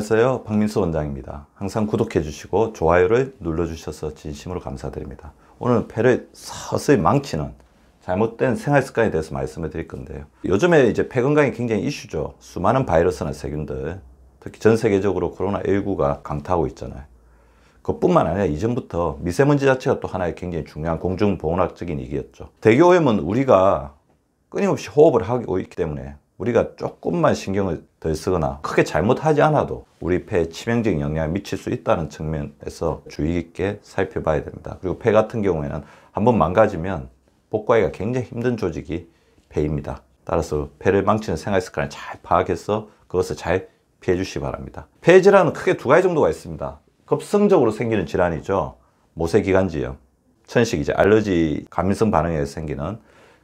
안녕하세요. 박민수 원장입니다. 항상 구독해 주시고 좋아요를 눌러 주셔서 진심으로 감사드립니다. 오늘 폐를 서서히 망치는 잘못된 생활 습관에 대해서 말씀을 드릴 건데요. 요즘에 이제 폐 건강이 굉장히 이슈죠. 수많은 바이러스나 세균들, 특히 전 세계적으로 코로나19가 강타하고 있잖아요. 그뿐만 아니라 이전부터 미세먼지 자체가 또 하나의 굉장히 중요한 공중보건학적인 이기였죠. 대기오염은 우리가 끊임없이 호흡을 하고 있기 때문에 우리가 조금만 신경을 덜 쓰거나 크게 잘못하지 않아도 우리 폐에 치명적인 영향을 미칠 수 있다는 측면에서 주의 깊게 살펴봐야 됩니다. 그리고 폐 같은 경우에는 한번 망가지면 복구하기가 굉장히 힘든 조직이 폐입니다. 따라서 폐를 망치는 생활 습관을 잘 파악해서 그것을 잘 피해 주시기 바랍니다. 폐 질환은 크게 두 가지 정도가 있습니다. 급성적으로 생기는 질환이죠. 모세기관지염, 천식 이제 알러지 감민성 반응에 생기는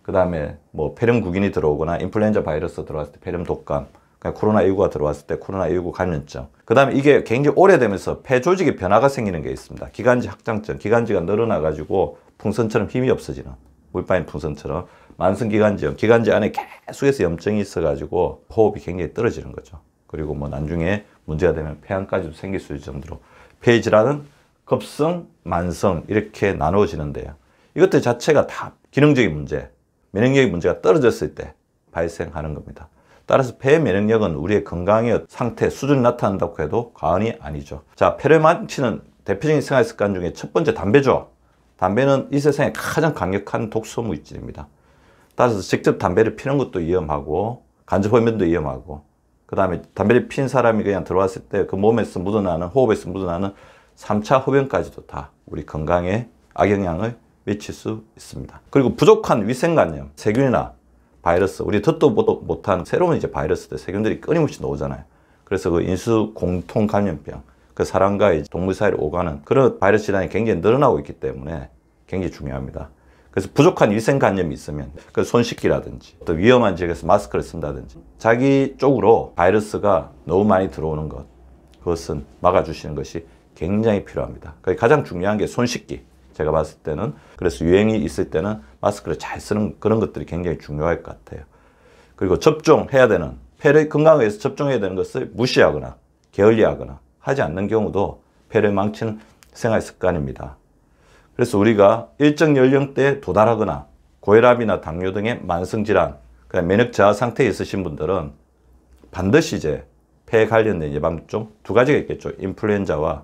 그 다음에 뭐 폐렴 구균이 들어오거나 인플루엔자 바이러스 들어왔을 때 폐렴 독감 그러니까 코로나19가 들어왔을 때 코로나19 감염증 그 다음에 이게 굉장히 오래되면서 폐 조직에 변화가 생기는 게 있습니다 기관지 확장증 기관지가 늘어나 가지고 풍선처럼 힘이 없어지는 물방인 풍선처럼 만성기관지염 기관지 안에 계속해서 염증이 있어 가지고 호흡이 굉장히 떨어지는 거죠 그리고 뭐 나중에 문제가 되면 폐암까지도 생길 수 있을 정도로 폐 질환은 급성, 만성 이렇게 나누어지는데요 이것들 자체가 다 기능적인 문제 면역력이 문제가 떨어졌을 때 발생하는 겁니다. 따라서 폐 면역력은 우리의 건강의 상태, 수준이 나타난다고 해도 과언이 아니죠. 자, 폐를 망치는 대표적인 생활습관 중에 첫 번째 담배죠. 담배는 이 세상에 가장 강력한 독소 물질입니다. 따라서 직접 담배를 피는 것도 위험하고 간접호면도 위험하고 그 다음에 담배를 핀 사람이 그냥 들어왔을 때 그 몸에서 묻어나는 호흡에서 묻어나는 3차 흡연까지도 다 우리 건강에 악영향을 미칠 수 있습니다. 그리고 부족한 위생관념, 세균이나 바이러스, 우리 듣도 보도 못한 새로운 이제 바이러스들, 세균들이 끊임없이 나오잖아요. 그래서 그 인수 공통 감염병, 그 사람과 동물 사이를 오가는 그런 바이러스 질환이 굉장히 늘어나고 있기 때문에 굉장히 중요합니다. 그래서 부족한 위생관념이 있으면 그 손 씻기라든지 또 위험한 지역에서 마스크를 쓴다든지 자기 쪽으로 바이러스가 너무 많이 들어오는 것 그것은 막아주시는 것이 굉장히 필요합니다. 가장 중요한 게 손 씻기. 제가 봤을 때는 그래서 유행이 있을 때는 마스크를 잘 쓰는 그런 것들이 굉장히 중요할 것 같아요. 그리고 접종해야 되는 폐를 건강을위해서 접종해야 되는 것을 무시하거나 게을리하거나 하지 않는 경우도 폐를 망치는 생활 습관입니다. 그래서 우리가 일정 연령대에 도달하거나 고혈압이나 당뇨 등의 만성질환, 그다음 면역 저하 상태에 있으신 분들은 반드시 이제 폐에 관련된 예방접종 두 가지가 있겠죠. 인플루엔자와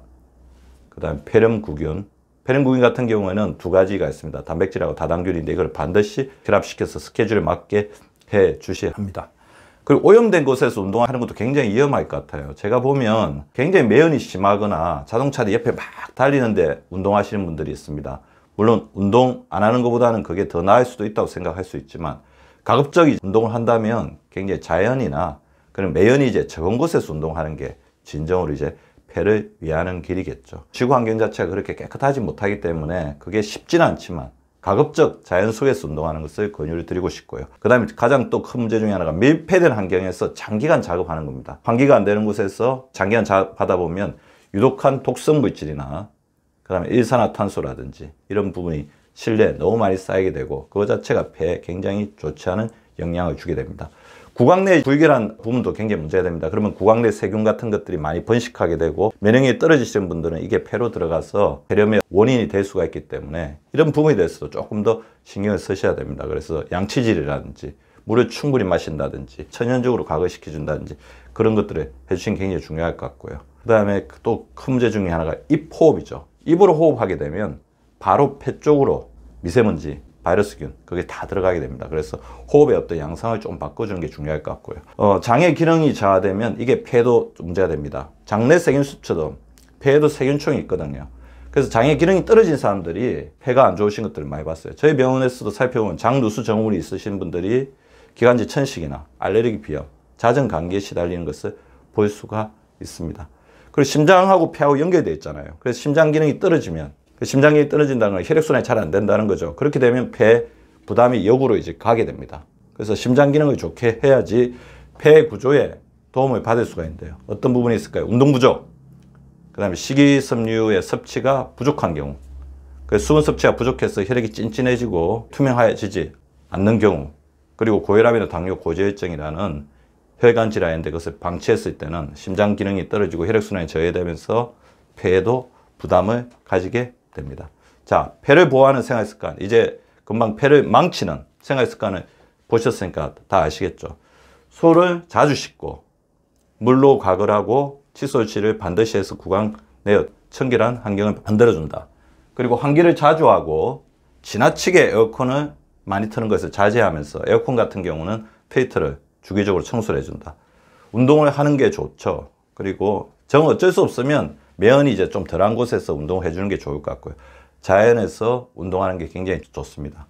그다음 폐렴구균, 페렌구인 같은 경우에는 두 가지가 있습니다. 단백질하고 다당균인데 이걸 반드시 결합시켜서 스케줄에 맞게 해 주셔야 합니다. 그리고 오염된 곳에서 운동하는 것도 굉장히 위험할 것 같아요. 제가 보면 굉장히 매연이 심하거나 자동차를 옆에 막 달리는데 운동하시는 분들이 있습니다. 물론 운동 안 하는 것보다는 그게 더 나을 수도 있다고 생각할 수 있지만 가급적이 운동을 한다면 굉장히 자연이나 그런 매연이 이제 적은 곳에서 운동하는 게 진정으로 이제 폐를 위하는 길이겠죠. 지구 환경 자체가 그렇게 깨끗하지 못하기 때문에 그게 쉽진 않지만 가급적 자연 속에서 운동하는 것을 권유를 드리고 싶고요. 그 다음에 가장 또 큰 문제 중에 하나가 밀폐된 환경에서 장기간 작업하는 겁니다. 환기가 안 되는 곳에서 장기간 작업하다 보면 유독한 독성 물질이나 그 다음에 일산화탄소라든지 이런 부분이 실내에 너무 많이 쌓이게 되고 그거 자체가 폐에 굉장히 좋지 않은 영향을 주게 됩니다. 구강 내 불결한 부분도 굉장히 문제가 됩니다. 그러면 구강 내 세균 같은 것들이 많이 번식하게 되고 면역력이 떨어지시는 분들은 이게 폐로 들어가서 폐렴의 원인이 될 수가 있기 때문에 이런 부분에 대해서도 조금 더 신경을 쓰셔야 됩니다. 그래서 양치질이라든지 물을 충분히 마신다든지 천연적으로 가거시켜준다든지 그런 것들을 해주시는 게 굉장히 중요할 것 같고요. 그 다음에 또 큰 문제 중에 하나가 입호흡이죠. 입으로 호흡하게 되면 바로 폐 쪽으로 미세먼지 바이러스균 그게 다 들어가게 됩니다. 그래서 호흡의 어떤 양상을 좀 바꿔주는 게 중요할 것 같고요. 어, 장의 기능이 저하되면 이게 폐도 문제가 됩니다. 장내 세균수처럼 폐에도 세균총이 있거든요. 그래서 장의 기능이 떨어진 사람들이 폐가 안 좋으신 것들을 많이 봤어요. 저희 병원에서도 살펴보면 장누수 정군이 있으신 분들이 기관지 천식이나 알레르기 비염, 잦은 감기에 시달리는 것을 볼 수가 있습니다. 그리고 심장하고 폐하고 연결되어 있잖아요. 그래서 심장 기능이 떨어지면 그 심장이 떨어진다는 건 혈액순환이 잘 안 된다는 거죠. 그렇게 되면 폐 부담이 역으로 이제 가게 됩니다. 그래서 심장 기능을 좋게 해야지 폐 구조에 도움을 받을 수가 있는데요. 어떤 부분이 있을까요? 운동 부족, 그 다음에 식이섬유의 섭취가 부족한 경우, 그 수분 섭취가 부족해서 혈액이 찐찐해지고 투명해지지 않는 경우, 그리고 고혈압이나 당뇨 고지혈증이라는 혈관 질환인데 그것을 방치했을 때는 심장 기능이 떨어지고 혈액순환이 저해되면서 폐에도 부담을 가지게 됩니다. 자, 폐를 보호하는 생활 습관. 이제 금방 폐를 망치는 생활 습관을 보셨으니까 다 아시겠죠. 소를 자주 씻고 물로 과글 하고 칫솔질을 반드시 해서 구강 내어 청결한 환경을 만들어준다. 그리고 환기를 자주 하고 지나치게 에어컨을 많이 트는 것을 자제하면서 에어컨 같은 경우는 페이터를 주기적으로 청소를 해준다. 운동을 하는 게 좋죠. 그리고 정 어쩔 수 없으면 매연이 이제 좀 덜한 곳에서 운동 해주는 게 좋을 것 같고요. 자연에서 운동하는 게 굉장히 좋습니다.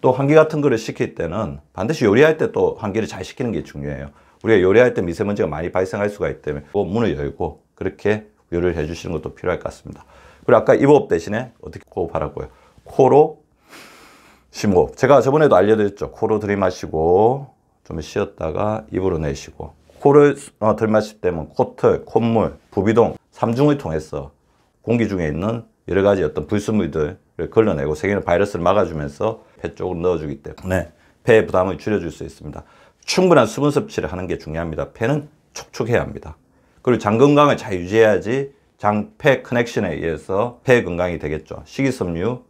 또 환기 같은 거를 시킬 때는 반드시 요리할 때 또 환기를 잘 시키는 게 중요해요. 우리가 요리할 때 미세먼지가 많이 발생할 수가 있기 때문에 문을 열고 그렇게 요리를 해주시는 것도 필요할 것 같습니다. 그리고 아까 입호흡 대신에 어떻게 호흡하라고요? 코로 심호흡. 제가 저번에도 알려드렸죠. 코로 들이마시고 좀 쉬었다가 입으로 내쉬고 코를 어, 들마실 때면 코털, 콧물, 부비동, 삼중을 통해서 공기 중에 있는 여러 가지 어떤 불순물들을 걸러내고 세균 바이러스를 막아주면서 배 쪽으로 넣어주기 때문에 배의 부담을 줄여줄 수 있습니다. 충분한 수분 섭취를 하는 게 중요합니다. 폐는 촉촉해야 합니다. 그리고 장 건강을 잘 유지해야지 장 폐 커넥션에 의해서 폐 건강이 되겠죠. 식이섬유,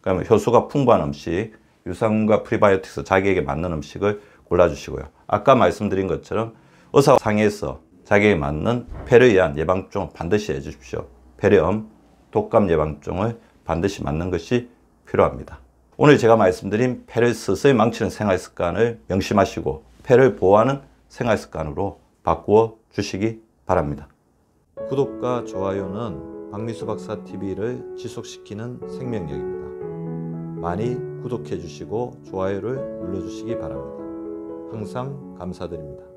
그다음에 효소가 풍부한 음식, 유산과 프리바이오틱스 자기에게 맞는 음식을 골라주시고요. 아까 말씀드린 것처럼 의사상에서 자기에 맞는 폐를위한예방종 반드시 해주십시오. 폐렴, 독감 예방종을 반드시 맞는 것이 필요합니다. 오늘 제가 말씀드린 폐를 스스로 망치는 생활 습관을 명심하시고 폐를 보호하는 생활 습관으로 바꾸어 주시기 바랍니다. 구독과 좋아요는 박미수 박사 TV를 지속시키는 생명력입니다. 많이 구독해 주시고 좋아요를 눌러 주시기 바랍니다. 항상 감사드립니다.